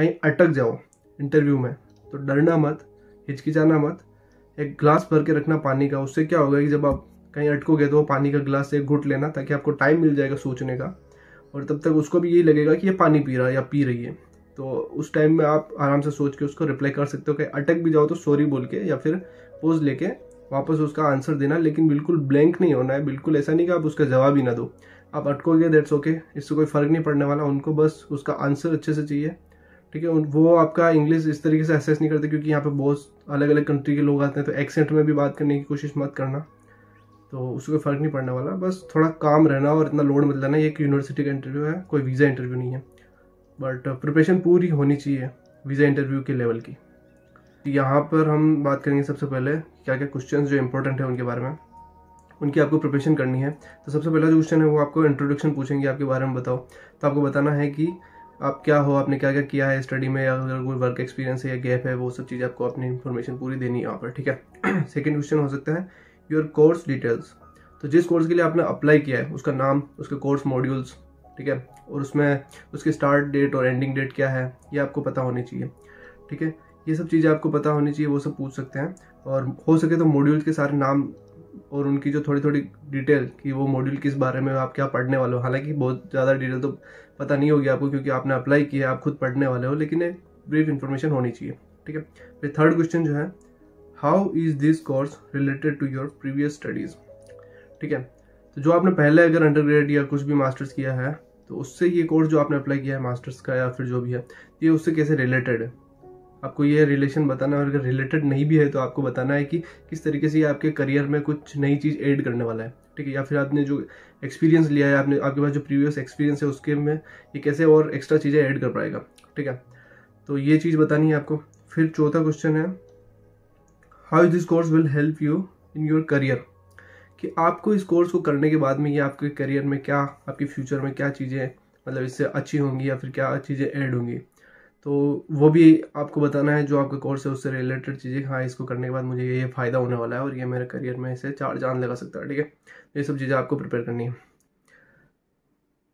कहीं अटक जाओ इंटरव्यू में तो डरना मत हिचकिचाना मत एक ग्लास भर के रखना पानी का उससे क्या होगा कि जब आप कहीं अटकोगे तो पानी का ग्लास एक घुट लेना ताकि आपको टाइम मिल जाएगा सोचने का और तब तक उसको भी यही लगेगा कि ये पानी पी रहा है या पी रही है तो उस टाइम में आप आराम से सोच के उसको रिप्लाई कर सकते हो कहीं अटक भी जाओ तो सॉरी बोल के या फिर पोज लेके वापस उसका आंसर देना लेकिन बिल्कुल ब्लैंक नहीं होना है बिल्कुल ऐसा नहीं कि आप उसका जवाब ही ना दो आप अटकोगे दैट्स ओके इससे कोई फ़र्क नहीं पड़ने वाला उनको बस उसका आंसर अच्छे से चाहिए ठीक है वो आपका इंग्लिश इस तरीके से एसेस नहीं करते क्योंकि यहाँ पे बहुत अलग अलग कंट्री के लोग आते हैं तो एक्सेंट में भी बात करने की कोशिश मत करना तो उसको फ़र्क नहीं पड़ने वाला बस थोड़ा काम रहना और इतना लोड मत लेना ये एक यूनिवर्सिटी का इंटरव्यू है कोई वीज़ा इंटरव्यू नहीं है बट प्रिपरेशन पूरी होनी चाहिए वीज़ा इंटरव्यू के लेवल की यहाँ पर हम बात करेंगे सबसे पहले क्या क्या क्वेश्चन जो इंपॉर्टेंट है उनके बारे में उनकी आपको प्रिपरेशन करनी है तो सबसे पहला जो क्वेश्चन है वो आपको इंट्रोडक्शन पूछेंगे आपके बारे में बताओ तो आपको बताना है कि आप क्या हो आपने क्या क्या किया है स्टडी में अगर कोई वर्क एक्सपीरियंस है या गैप है वो सब चीज़ें आपको अपनी इन्फॉर्मेशन पूरी देनी है यहाँ पर ठीक है सेकेंड क्वेश्चन हो सकता है योर कोर्स डिटेल्स तो जिस कोर्स के लिए आपने अप्लाई किया है उसका नाम उसके कोर्स मॉड्यूल्स ठीक है और उसमें उसकी स्टार्ट डेट और एंडिंग डेट क्या है ये आपको पता होनी चाहिए ठीक है ये सब चीज़ें आपको पता होनी चाहिए वो सब पूछ सकते हैं और हो सके तो मॉड्यूल्स के सारे नाम और उनकी जो थोड़ी थोड़ी डिटेल कि वो मॉड्यूल किस बारे में आप क्या पढ़ने वाले हो हालांकि बहुत ज़्यादा डिटेल तो पता नहीं होगी आपको क्योंकि आपने अप्लाई किया आप खुद पढ़ने वाले हो लेकिन एक ब्रीफ इन्फॉर्मेशन होनी चाहिए ठीक है फिर थर्ड क्वेश्चन जो है how is this course related to your previous studies ठीक है तो जो आपने पहले अगर अंडर या कुछ भी मास्टर्स किया है तो उससे ये कोर्स जो आपने अप्लाई किया है मास्टर्स का या फिर जो भी है ये उससे कैसे रिलेटेड है आपको ये रिलेशन बताना है और अगर रिलेटेड नहीं भी है तो आपको बताना है कि किस तरीके से ये आपके करियर में कुछ नई चीज़ ऐड करने वाला है ठीक है या फिर आपने जो एक्सपीरियंस लिया है आपने आपके पास जो प्रीवियस एक्सपीरियंस है उसके में ये कैसे और एक्स्ट्रा चीज़ें ऐड कर पाएगा ठीक है तो ये चीज़ बतानी है आपको फिर चौथा क्वेश्चन है how this course will help you in your career कि आपको इस कोर्स को करने के बाद में ये आपके करियर में क्या आपके फ्यूचर में क्या चीज़ें मतलब इससे अच्छी होंगी या फिर क्या चीज़ें ऐड होंगी तो वो भी आपको बताना है जो आपका कोर्स है उससे रिलेटेड चीज़ें हाँ इसको करने के बाद मुझे ये फ़ायदा होने वाला है और ये मेरे करियर में इसे चार जान लगा सकता है ठीक है तो ये सब चीज़ें आपको प्रिपेयर करनी है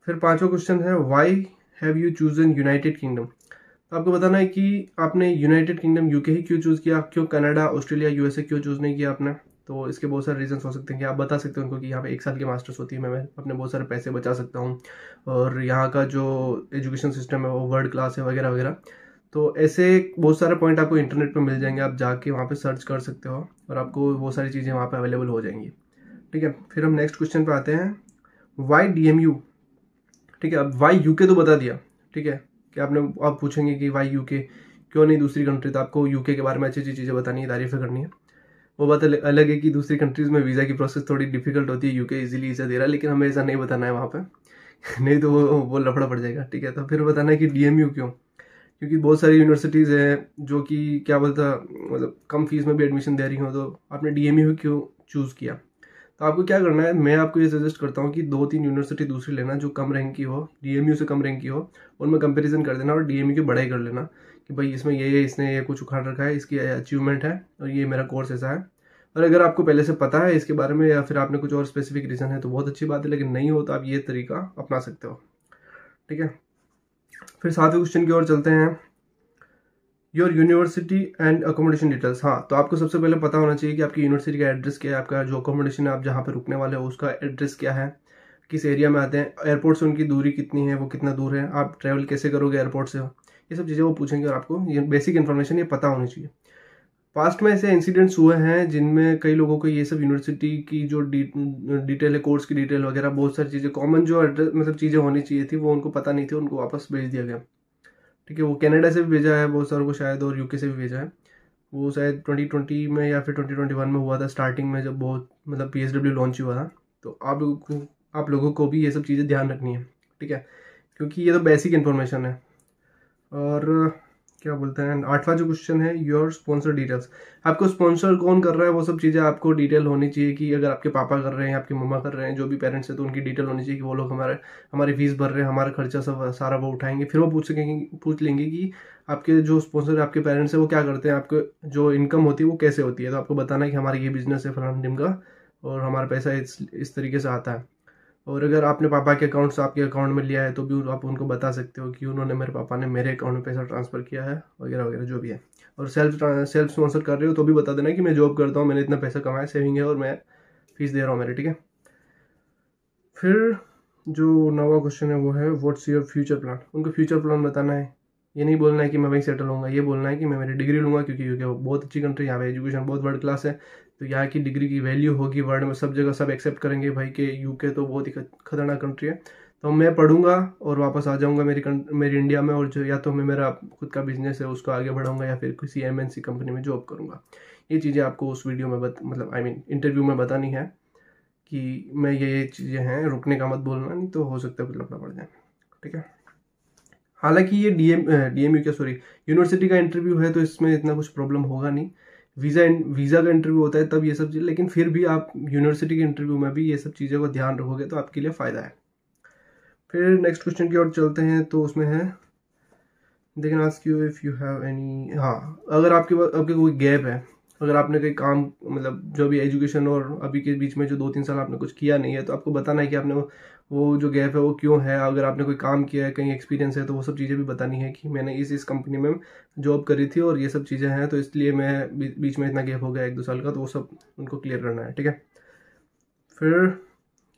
फिर पाँचवा क्वेश्चन है why have you choose in United Kingdom तो आपको बताना है कि आपने यूनाइटेड किंगडम यूके ही क्यों चूज़ किया क्यों कनाडा ऑस्ट्रेलिया यूएसए क्यों चूज़ नहीं किया आपने तो इसके बहुत सारे रीजंस हो सकते हैं कि आप बता सकते हैं उनको कि यहाँ पे एक साल की मास्टर्स होती है मैं अपने बहुत सारे पैसे बचा सकता हूँ और यहाँ का जो एजुकेशन सिस्टम है वो वर्ल्ड क्लास है वगैरह वगैरह तो ऐसे बहुत सारे पॉइंट आपको इंटरनेट पर मिल जाएंगे आप जाके वहाँ पर सर्च कर सकते हो और आपको वो सारी चीज़ें वहाँ पर अवेलेबल हो जाएंगी ठीक है फिर हम नेक्स्ट क्वेश्चन पर आते हैं वाई डी एम यू ठीक है अब वाई यू के तो बता दिया ठीक है कि आपने आप पूछेंगे कि वाई यू के क्यों नहीं दूसरी कंट्री तो आपको यूके के बारे में अच्छी अच्छी चीज़ें बतानी है तारीफ़ें करनी है वो बात अलग है कि दूसरी कंट्रीज़ में वीज़ा की प्रोसेस थोड़ी डिफिकल्ट होती है यूके इजीली वीज़ा दे रहा है लेकिन हमें ऐसा नहीं बताना है वहाँ पर नहीं तो वो वो लफड़ा पड़ जाएगा ठीक है तो फिर बताना है कि डी क्यों क्योंकि बहुत सारी यूनिवर्सिटीज़ हैं जो कि क्या बोलता मतलब कम फीस में भी एडमिशन दे रही हो तो आपने डी क्यों चूज़ किया तो आपको क्या करना है मैं आपको ये सजेस्ट करता हूँ कि दो तीन यूनिवर्सिटी दूसरी लेना जो कम रैंक की हो डी से कम रैंक की हो उनमें कंपेरिजन कर देना और डी की बढ़ाई कर लेना कि भाई इसमें ये ये इसने ये कुछ उखाड़ रखा है इसकी अचीवमेंट है और ये मेरा कोर्स ऐसा है और अगर आपको पहले से पता है इसके बारे में या फिर आपने कुछ और स्पेसिफिक रीज़न है तो बहुत अच्छी बात है लेकिन नहीं हो तो आप ये तरीका अपना सकते हो ठीक है फिर सातवें क्वेश्चन की ओर चलते हैं your university and accommodation details हाँ तो आपको सबसे पहले पता होना चाहिए कि आपकी यूनिवर्सिटी का एड्रेस क्या है आपका जो अकोमोडेशन है आप जहाँ पर रुकने वाले हो उसका एड्रेस क्या है किस एरिया में आते हैं एयरपोर्ट से उनकी दूरी कितनी है वो कितना दूर है आप ट्रैवल कैसे करोगे एयरपोर्ट से ये सब चीज़ें वो पूछेंगे और आपको ये बेसिक इन्फॉर्मेशन ये पता होनी चाहिए पास्ट में ऐसे इंसिडेंट्स हुए हैं जिनमें कई लोगों को ये सब यूनिवर्सिटी की जो डी डिटेल है कोर्स की डिटेल वगैरह बहुत सारी चीज़ें कॉमन जो एड्रेस मतलब चीज़ें होनी चाहिए थी वो उनको पता नहीं थी उनको वापस भेज दिया गया ठीक है वो कनाडा से भी भेजा है बहुत सारों को शायद और यूके से भी भेजा है वो शायद ट्वेंटी ट्वेंटी में या फिर ट्वेंटी ट्वेंटी वन में हुआ था स्टार्टिंग में जब बहुत मतलब पी डब्ल्यू लॉन्च हुआ था तो आप लोगों को आप लोगों को भी ये सब चीज़ें ध्यान रखनी है ठीक है क्योंकि ये तो बेसिक इन्फॉर्मेशन है और क्या बोलते हैं आठवां जो क्वेश्चन है योर स्पॉन्सर डिटेल्स आपको स्पॉन्सर कौन कर रहा है वो सब चीज़ें आपको डिटेल होनी चाहिए कि अगर आपके पापा कर रहे हैं आपके मम्मा कर रहे हैं जो भी पेरेंट्स हैं तो उनकी डिटेल होनी चाहिए कि वो लोग हमारे हमारी फीस भर रहे हैं हमारा खर्चा सब सारा वो उठाएंगे फिर वो पूछ सकेंगे पूछ लेंगे कि आपके जो स्पॉन्सर आपके पेरेंट्स हैं वो क्या करते हैं आपके जो इनकम होती है वो कैसे होती है तो आपको बताना है कि हमारा ये बिजनेस है फलान टीम का और हमारा पैसा इस इस तरीके से आता है और अगर आपने पापा के अकाउंट से आपके अकाउंट में लिया है तो भी आप उनको बता सकते हो कि उन्होंने मेरे पापा ने मेरे अकाउंट में पैसा ट्रांसफ़र किया है वगैरह वगैरह जो भी है और सेल्फ सेल्फ स्पॉन्सर कर रहे हो तो भी बता देना कि मैं जॉब करता हूँ मैंने इतना पैसा कमाया सेविंग है और मैं फीस दे रहा हूँ मेरे ठीक है फिर जो नवा क्वेश्चन है वो है व्हाट्स योर फ्यूचर प्लान उनको फ्यूचर प्लान बताना है ये नहीं बोलना है कि मैं वहीं सेटल होऊंगा ये बोलना है कि मैं मेरी डिग्री लूँगा क्योंकि क्योंकि बहुत अच्छी कंट्री यहाँ पे एजुकेशन बहुत वर्ल्ड क्लास है तो यहाँ की डिग्री की वैल्यू होगी वर्ल्ड में सब जगह सब एक्सेप्ट करेंगे भाई के यूके तो बहुत ही खतरनाक कंट्री है तो मैं पढ़ूंगा और वापस आ जाऊंगा मेरी मेरी इंडिया में और जो या तो मैं मेरा खुद का बिजनेस है उसको आगे बढ़ाऊंगा या फिर किसी सी कंपनी में जॉब करूंगा ये चीज़ें आपको उस वीडियो में बत, मतलब I I mean mean, interview में बतानी है कि मैं ये ये चीज़ें हैं रुकने का मत बोलना नहीं तो हो सकता है कुछ पड़ जाए ठीक है हालांकि ये D M D M U क्या सॉरी यूनिवर्सिटी का इंटरव्यू है तो इसमें इतना कुछ प्रॉब्लम होगा नहीं वीज़ा वीज़ा का इंटरव्यू होता है तब ये सब चीज़ लेकिन फिर भी आप यूनिवर्सिटी के इंटरव्यू में भी ये सब चीज़ों का ध्यान रखोगे तो आपके लिए फ़ायदा है फिर नेक्स्ट क्वेश्चन की ओर चलते हैं तो उसमें है देखें आज Q if you have any हाँ अगर आपके पास आपके कोई गैप है अगर आपने कोई काम मतलब जो भी एजुकेशन और अभी के बीच में जो दो तीन साल आपने कुछ किया नहीं है तो आपको बताना है कि आपने वो, जो गैप है वो क्यों है अगर आपने कोई काम किया है कहीं एक्सपीरियंस है तो वो सब चीज़ें भी बतानी है कि मैंने इस इस कंपनी में जॉब करी थी और ये सब चीज़ें हैं तो इसलिए मैं बीच में इतना गैप हो गया एक दो साल का तो वो सब उनको क्लियर करना है ठीक है फिर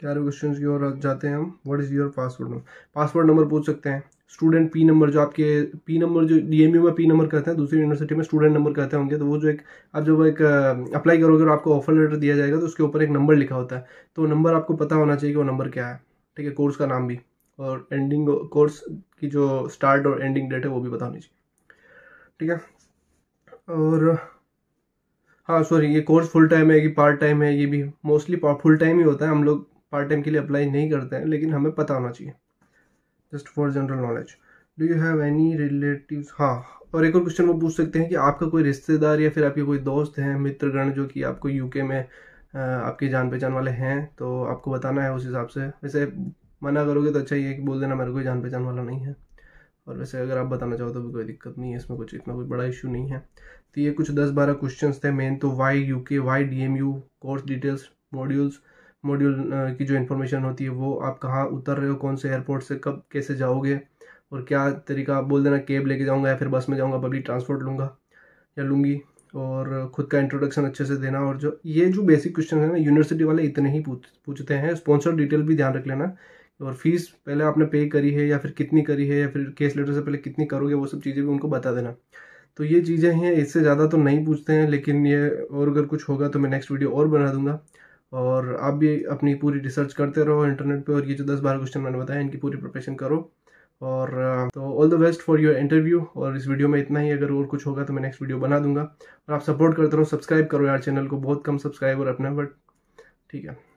क्या क्वेश्चन की ओर जाते हैं हम what is your password number password number पूछ सकते हैं स्टूडेंट पी नंबर जो आपके पी नंबर जो डीएमयू में पी नंबर कहते हैं दूसरी यूनिवर्सिटी में स्टूडेंट नंबर कहते होंगे तो वो जो एक आप जब एक अप्लाई करोगे और आपको ऑफर लेटर दिया जाएगा तो उसके ऊपर एक नंबर लिखा होता है तो नंबर आपको पता होना चाहिए कि वो नंबर क्या है ठीक है कोर्स का नाम भी और एंडिंग कोर्स की जो स्टार्ट और एंडिंग डेट है वो भी पता होनी चाहिए ठीक है और हाँ सॉरी ये कोर्स फुल टाइम है कि पार्ट टाइम है ये भी मोस्टली फुल टाइम ही होता है हम लोग पार्ट टाइम के लिए अप्लाई नहीं करते हैं लेकिन हमें पता होना चाहिए just for general knowledge do you have any relative हाँ और एक और क्वेश्चन वो पूछ सकते हैं कि आपका कोई रिश्तेदार या फिर आपके कोई दोस्त हैं मित्रगण जो कि आपको यूके में आपके जान पहचान वाले हैं तो आपको बताना है उस हिसाब से वैसे मना करोगे तो अच्छा ही है कि बोल देना मेरे कोई जान पहचान वाला नहीं है और वैसे अगर आप बताना चाहो तो भी कोई दिक्कत नहीं है इसमें कुछ इतना कोई बड़ा इशू नहीं है तो ये कुछ दस बारह क्वेश्चन थे मेन तो Y U K Y D M U course details modules module की जो इन्फॉर्मेशन होती है वो आप कहाँ उतर रहे हो कौन से एयरपोर्ट से कब कैसे जाओगे और क्या तरीका आप बोल देना कैब लेके जाऊँगा या फिर बस में जाऊँगा पब्लिक ट्रांसपोर्ट लूँगा या लूँगी और ख़ुद का इंट्रोडक्शन अच्छे से देना और जो ये जो बेसिक क्वेश्चन है ना यूनिवर्सिटी वाले इतने ही पूछ पूछते हैं स्पॉन्सर डिटेल भी ध्यान रख लेना और फीस पहले आपने पे करी है या फिर कितनी करी है या फिर केस लेटर से पहले कितनी करोगे वो सब चीज़ें भी उनको बता देना तो ये चीज़ें हैं इससे ज़्यादा तो नहीं पूछते हैं लेकिन ये और अगर कुछ होगा तो मैं नेक्स्ट वीडियो और बना दूंगा और आप भी अपनी पूरी रिसर्च करते रहो इंटरनेट पे और ये जो दस बारह क्वेश्चन मैंने बताया इनकी पूरी प्रिपरेशन करो और तो all the best for your interview और इस वीडियो में इतना ही अगर और कुछ होगा तो मैं नेक्स्ट वीडियो बना दूंगा और आप सपोर्ट करते रहो सब्सक्राइब करो यार चैनल को बहुत कम सब्सक्राइबर अपना बट ठीक है